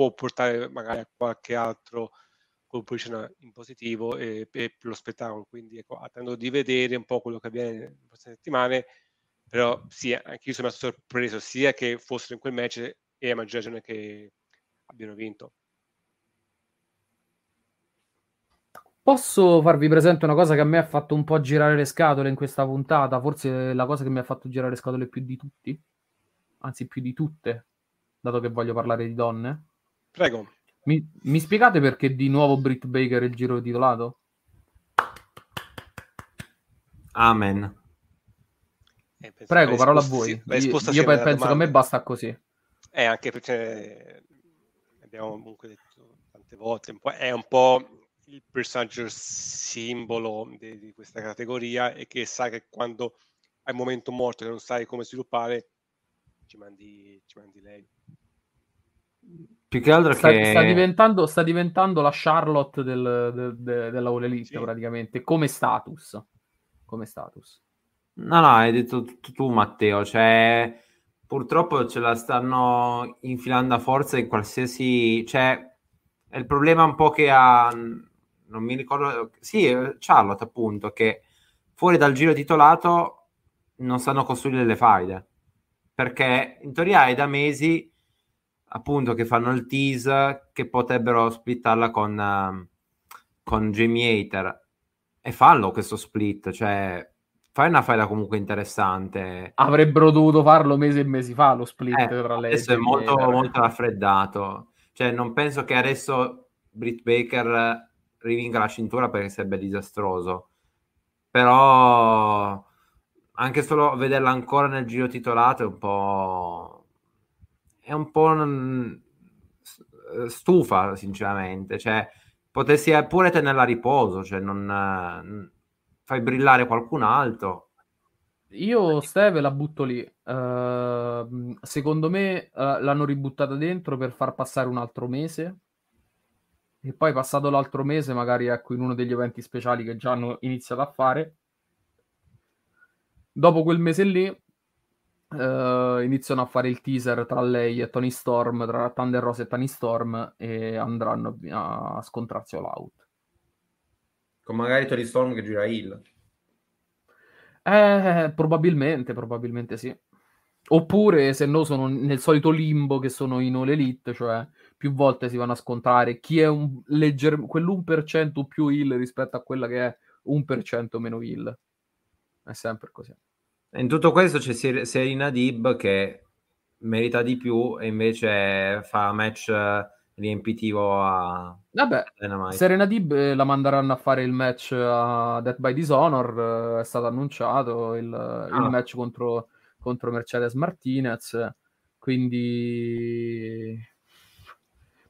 può portare magari a qualche altro colpo di scena in positivo e, e per lo spettacolo. Quindi ecco, attendo di vedere un po' quello che avviene nelle prossime settimane, però sì, anche io sono sorpreso sia che fossero in quel match e a maggior ragione che abbiano vinto. Posso farvi presente una cosa che a me ha fatto un po' girare le scatole in questa puntata, forse la cosa che mi ha fatto girare le scatole più di tutti, anzi più di tutte, dato che voglio parlare di donne. Prego. Mi, mi spiegate perché di nuovo Britt Baker il giro titolato? Amen. Eh, Prego, parola a voi. Io, io penso domanda. che a me basta così. Eh, anche perché cioè, abbiamo comunque detto tante volte, è un po' il personaggio simbolo di, di questa categoria e che sa che quando hai un momento morto e non sai come sviluppare, ci mandi, ci mandi lei. Più che altro sta, che... Sta diventando, sta diventando la Charlotte del, del, de, dell'Aurelista sì. praticamente, come status. Come status. No, no, hai detto tutto tu Matteo, cioè purtroppo ce la stanno infilando a forza in qualsiasi... Cioè, è il problema un po' che ha... Non mi ricordo... Sì, eh, Charlotte appunto, che fuori dal giro titolato non sanno costruire le faide. Perché in teoria è da mesi appunto che fanno il tease che potrebbero splittarla con, ehm, con Jamie Hater e fallo questo split cioè fai una faida comunque interessante avrebbero dovuto farlo mesi e mesi fa lo split eh, tra lei adesso è molto, molto raffreddato cioè non penso che adesso Britt Baker rivinga la cintura perché sarebbe disastroso però anche solo vederla ancora nel giro titolato è un po' è un po' non... Eh, stufa, sinceramente. Cioè, potessi eh, pure tenerla a riposo, cioè non mm, fai brillare qualcun altro. Io Steve la butto lì. Uh, secondo me uh, l'hanno ributtata dentro per far passare un altro mese. E poi passato l'altro mese, magari ecco in uno degli eventi speciali che già hanno iniziato a fare. Dopo quel mese lì, Uh, iniziano a fare il teaser tra lei e Tony Storm, tra Thunder Rose e Tony Storm, e andranno a scontrarsi all out. Con magari Tony Storm che gira Hill. Eh, probabilmente, probabilmente sì. Oppure, se no, sono nel solito limbo che sono in All Elite, cioè più volte si vanno a scontrare chi è un legger... quell'1% più Hill rispetto a quella che è 1% meno Hill. È sempre così. In tutto questo c'è Serena Dib che merita di più e invece fa match eh, riempitivo a Vabbè, Dynamite. Serena Dib eh, la manderanno a fare il match a Death by Dishonor, eh, è stato annunciato il, ah. il match contro, contro Mercedes Martinez, quindi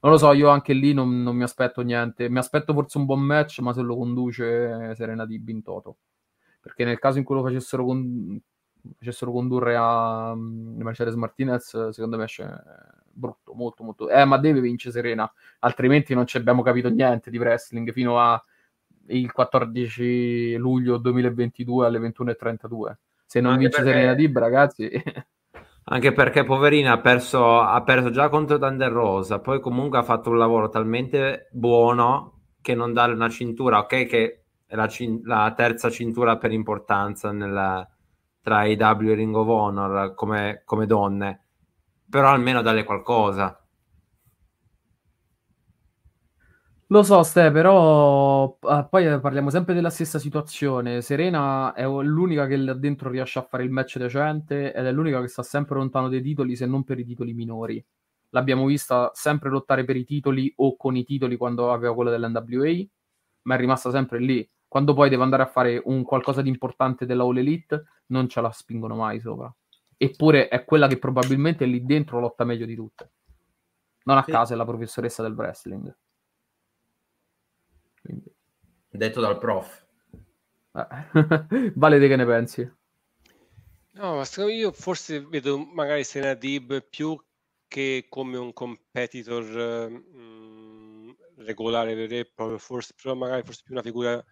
non lo so, io anche lì non, non, mi aspetto niente. Mi aspetto forse un buon match, ma se lo conduce Serena Dib in toto perché nel caso in cui lo facessero, con... facessero condurre a mm, Mercedes Martinez, secondo me esce eh, brutto, molto, molto. Eh, ma deve vincere Serena, altrimenti non ci abbiamo capito niente di wrestling fino a il 14 luglio 2022 alle 21.32. Se non anche vince perché... Serena Dib, ragazzi. Anche perché poverina ha perso, ha perso già contro Dander Rosa, poi comunque ha fatto un lavoro talmente buono che non dare una cintura, ok, che è la, cin- la terza cintura per importanza nella, tra AEW e Ring of Honor come, come donne, però almeno dalle qualcosa. Lo so, Ste, però ah, poi eh, parliamo sempre della stessa situazione. Serena è l'unica che là dentro riesce a fare il match decente ed è l'unica che sta sempre lontano dai titoli se non per i titoli minori. L'abbiamo vista sempre lottare per i titoli o con i titoli quando aveva quello dell'NWA, ma è rimasta sempre lì quando poi devo andare a fare un qualcosa di importante della All Elite, non ce la spingono mai sopra. Eppure è quella che probabilmente lì dentro lotta meglio di tutte. Non a sì. caso è la professoressa del wrestling. Quindi. Detto dal prof. Eh. vale che ne pensi? No, ma secondo me io forse vedo magari Serena Dib più che come un competitor mh, eh, mm, regolare vero e proprio, forse, però magari forse più una figura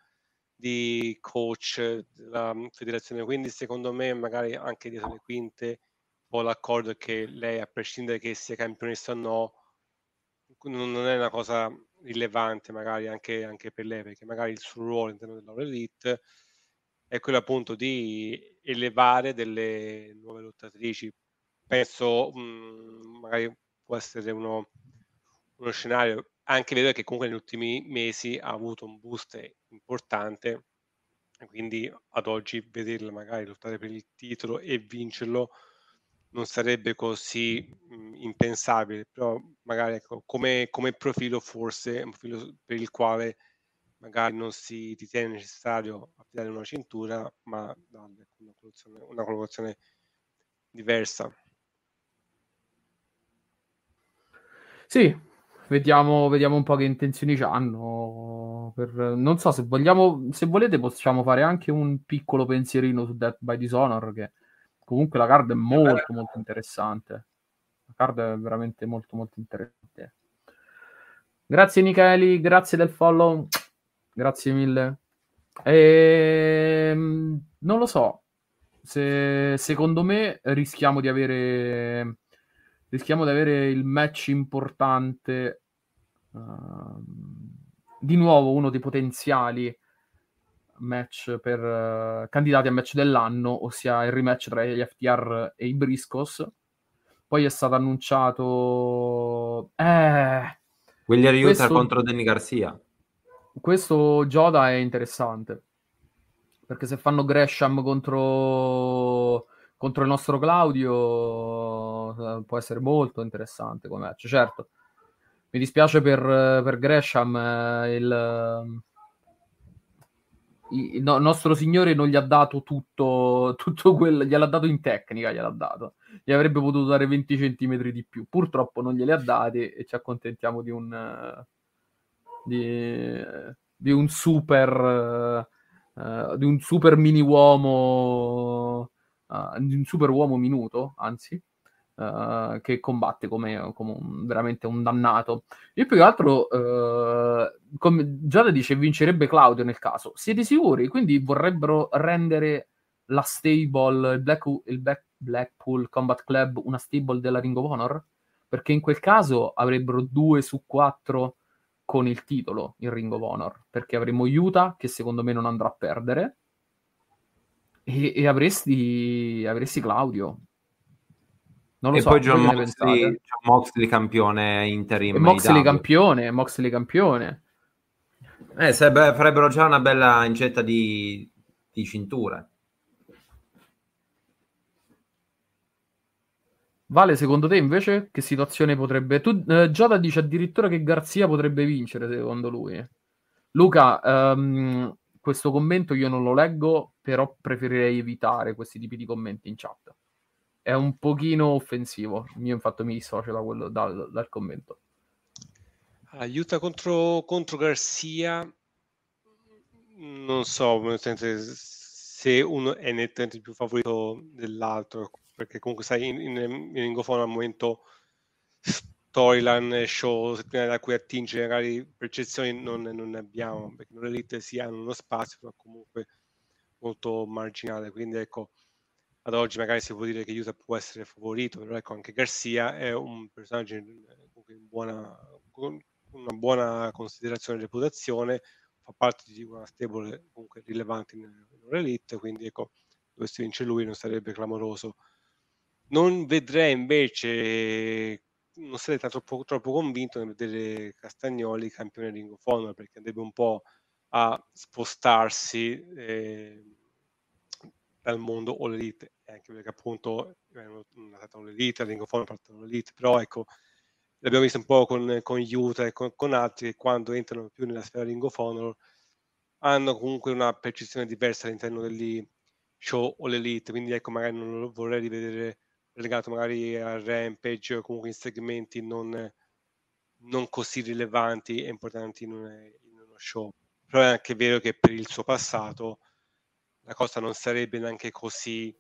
di coach della mm, federazione. Quindi, secondo me, magari anche dietro le quinte, un l'accordo è che lei, a prescindere che sia campionessa o no, non è una cosa rilevante, magari anche, anche per lei, perché magari il suo ruolo all'interno della Elite è quello appunto di elevare delle nuove lottatrici. Penso mh, mm, magari può essere uno, uno scenario. Anche vero che comunque negli ultimi mesi ha avuto un boost importante, quindi ad oggi vederla magari lottare per il titolo e vincerlo non sarebbe così mh, mhmm, impensabile, però magari ecco, come, come, profilo forse un profilo per il quale magari non si ritiene necessario affidare una cintura, ma darle una collocazione, una collocazione diversa. Sì, vediamo, vediamo un po' che intenzioni hanno per... non so se vogliamo, se volete possiamo fare anche un piccolo pensierino su Death by Dishonor che comunque la card è molto molto interessante. La card è veramente molto molto interessante. Grazie Micheli, grazie del follow, grazie mille. E... Ehm, non lo so, se... secondo me rischiamo di avere rischiamo di avere il match importante. Uh, di nuovo uno dei potenziali match per uh, candidati a match dell'anno, ossia il rematch tra gli FTR e i Briscos. Poi è stato annunciato eh William Ryuta questo... contro Danny Garcia. Questo Joda è interessante perché se fanno Gresham contro contro il nostro Claudio eh, può essere molto interessante come match, certo. Mi dispiace per, per Gresham, eh, il, eh, il, nostro signore non gli ha dato tutto, tutto quello, gliel'ha dato in tecnica, gliel'ha dato. Gli avrebbe potuto dare 20 centimetri di più. Purtroppo non glieli ha dati e ci accontentiamo di un, eh, di, di un super... Uh, di un super mini uomo, uh, di un super uomo minuto, anzi, uh, che combatte come, come un, veramente un dannato. Io più che altro, uh, come Giada dice, vincerebbe Claudio nel caso. Siete sicuri? Quindi vorrebbero rendere la stable, il, Black, il Black, Blackpool Combat Club, una stable della Ring of Honor? Perché in quel caso avrebbero due su quattro con il titolo in Ring of Honor, perché avremmo Utah che secondo me non andrà a perdere e, e avresti, avresti, Claudio non lo e so, poi John Moxley, John Moxley, campione interim. E Moxley campione, Moxley campione. Eh, sarebbe, farebbero già una bella incetta di, di cintura. Vale, secondo te invece che situazione potrebbe... Tu, eh, Giada dice addirittura che Garzia potrebbe vincere, secondo lui. Luca, ehm, questo commento io non lo leggo, però preferirei evitare questi tipi di commenti in chat è un pochino offensivo. Io infatti mi dissocio da quello, dal, dal commento. Aiuta contro, contro Garcia, non so se uno è nettamente più favorito dell'altro, perché comunque sai, in, in, in Ingofono al momento storyline, show, settimane da cui attinge, magari percezioni non, non ne abbiamo, perché le nell'elite si hanno uno spazio, ma comunque molto marginale, quindi ecco, ad oggi magari si può dire che Utah può essere favorito, però ecco anche Garcia è un personaggio eh, in buona, con una buona considerazione e reputazione, fa parte di una stable comunque rilevante in, in Elite, quindi ecco, dovesse vincere lui non sarebbe clamoroso. Non vedrei invece, non sarei troppo, troppo convinto nel vedere Castagnoli campione Ring of Honor, perché andrebbe un po' a spostarsi. Eh, dal mondo o l'elite, anche perché appunto mhmm, trattano l'elite, la lingua trattano l'elite, però ecco, l'abbiamo visto un po' con, con Utah e con, con, altri che quando entrano più nella sfera lingofonolo hanno comunque una percezione diversa all'interno degli show o l'elite, quindi ecco magari non lo vorrei rivedere legato magari a Rampage o comunque in segmenti non, non così rilevanti e importanti in, un, in uno show. Però è anche vero che per il suo passato la cosa non sarebbe neanche così...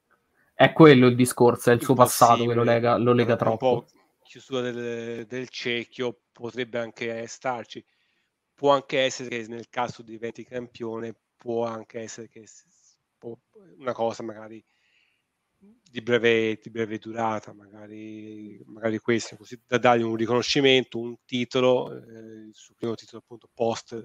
È quello il discorso, è il suo passato che lo lega, lo lega troppo. Un po' chiusura del, del cerchio potrebbe anche starci. Può anche essere che nel caso diventi campione, può anche essere che una cosa magari di breve, di breve durata, magari, magari questo, così da dargli un riconoscimento, un titolo, eh, il suo primo titolo appunto post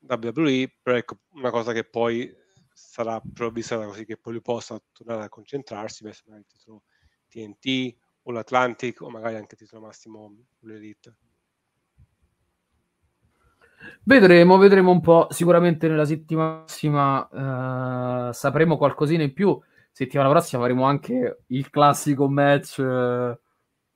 WWE, però ecco una cosa che poi sarà provvista così che poi lui possa tornare a concentrarsi per il titolo TNT o l'Atlantic o magari anche il titolo massimo l'Elite. Vedremo, vedremo un po'. Sicuramente nella settimana prossima eh, sapremo qualcosina in più. Settimana prossima faremo anche il classico match, eh,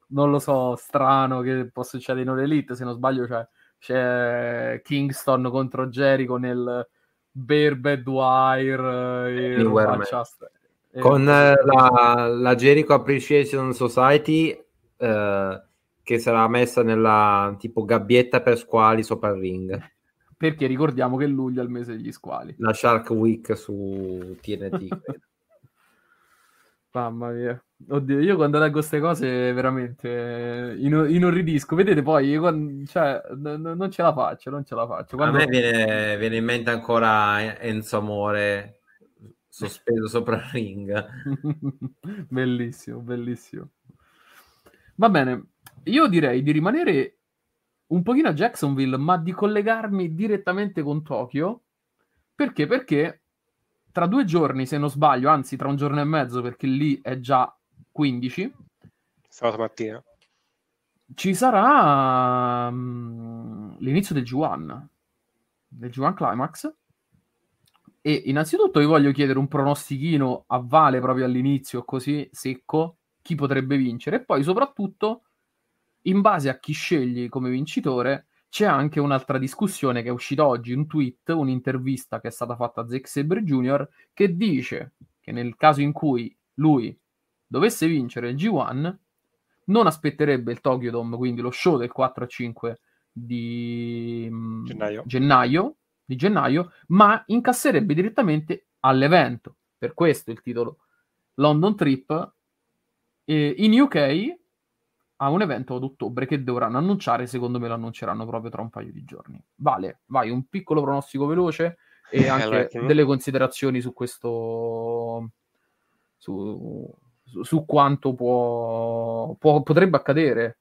non lo so, strano che può succedere in All Elite. Se non sbaglio, cioè, c'è Kingston contro Jericho nel, Berbed Wire eh, eh, e Manchester. Eh, Con eh, la, la, Jericho Appreciation Society eh, che sarà messa nella tipo gabbietta per squali sopra il ring. Perché ricordiamo che luglio è il mese degli squali. La Shark Week su TNT. Mamma mia. Oddio, io quando leggo queste cose veramente eh, inorridisco. Vedete poi, io, cioè, n- non ce la faccio, non ce la faccio. Quando... A me viene, viene, in mente ancora Enzo Amore sospeso sopra il ring. bellissimo, bellissimo. Va bene, io direi di rimanere un pochino a Jacksonville, ma di collegarmi direttamente con Tokyo. Perché? Perché tra due giorni, se non sbaglio, anzi tra un giorno e mezzo, perché lì è già 15. Sabato mattina. Ci sarà um, l'inizio del G1, del G1 Climax. E innanzitutto vi voglio chiedere un pronostichino a Vale proprio all'inizio, così secco, chi potrebbe vincere. E poi soprattutto, in base a chi scegli come vincitore, c'è anche un'altra discussione che è uscita oggi, un tweet, un'intervista che è stata fatta a Zack Sabre Jr. che dice che nel caso in cui lui dovesse vincere il G1, non aspetterebbe il Tokyo Dome, quindi lo show del 4 5 di mm, gennaio. gennaio, di gennaio ma incasserebbe direttamente all'evento. Per questo il titolo London Trip eh, in UK ha un evento ad ottobre che dovranno annunciare, secondo me lo annunceranno proprio tra un paio di giorni. Vale, vai, un piccolo pronostico veloce e anche delle considerazioni su questo su su quanto può, può, potrebbe accadere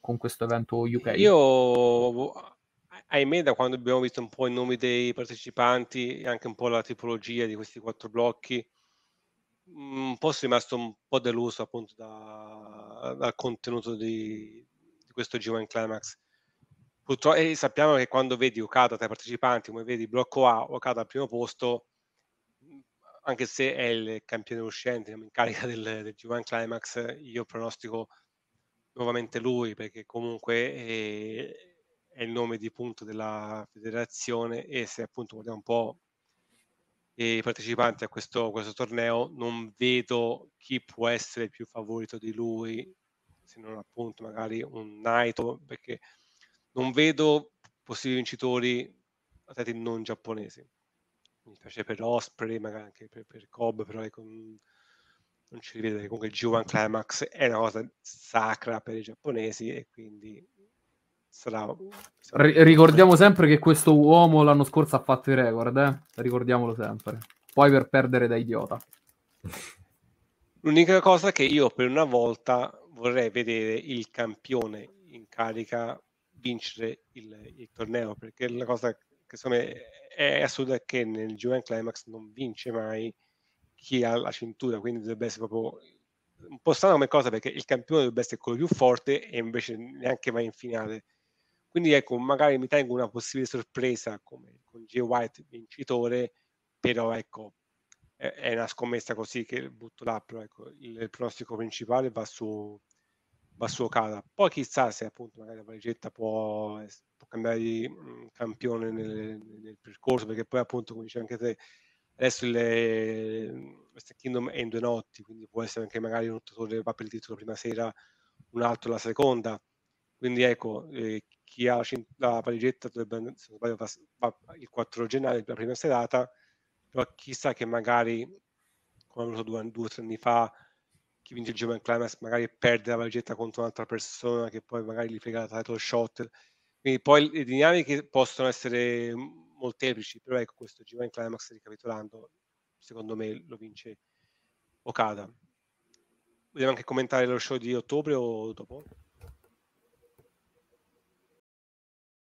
con questo evento UK. Io, ahimè, da quando abbiamo visto un po' i nomi dei partecipanti e anche un po' la tipologia di questi quattro blocchi, un po' sono rimasto un po' deluso appunto da, dal contenuto di, di questo G1 Climax. Purtroppo, sappiamo che quando vedi Okada tra i partecipanti, come vedi blocco A, Okada al primo posto, anche se è il campione uscente in carica del, del G1 Climax, io pronostico nuovamente lui perché comunque è, eh, è il nome di punto della federazione e se appunto guardiamo un po' i partecipanti a questo, questo torneo non vedo chi può essere più favorito di lui se non appunto magari un Naito perché non vedo possibili vincitori atleti non giapponesi mi piace per Osprey, magari anche per, per Cobb, però ecco, non ci rivede perché comunque il G1 Climax è una cosa sacra per i giapponesi e quindi sarà... sarà... ricordiamo sempre che questo uomo l'anno scorso ha fatto i record, eh? ricordiamolo sempre. Poi per perdere da idiota. L'unica cosa che io per una volta vorrei vedere il campione in carica vincere il, il torneo, perché la cosa che secondo me è assurdo che nel Juven Climax non vince mai chi ha la cintura, quindi dovrebbe essere proprio un po' strano come cosa perché il campione dovrebbe essere quello più forte e invece neanche mai in finale. Quindi ecco, magari mi tengo una possibile sorpresa come con Jay White vincitore, però ecco, è una scommessa così che butto là, però ecco, il pronostico principale va su va Bassuocata. Poi chissà se appunto magari la Valigetta può, può cambiare di mhmm, campione nel, nel, percorso, perché poi appunto come dice anche te, adesso il Kingdom è in due notti, quindi può essere anche magari un lottatore va per il titolo prima sera, un altro la seconda. Quindi ecco, eh, chi ha la valigetta dovrebbe, se non sbaglio, va, va il 4 gennaio, la prima serata, però chissà che magari, come ho detto due o tre anni fa, chi vince il Giovan Climax magari perde la valigetta contro un'altra persona che poi magari gli frega la title shot quindi poi le dinamiche possono essere molteplici però ecco questo Giovan Climax ricapitolando secondo me lo vince Okada vogliamo anche commentare lo show di ottobre o dopo?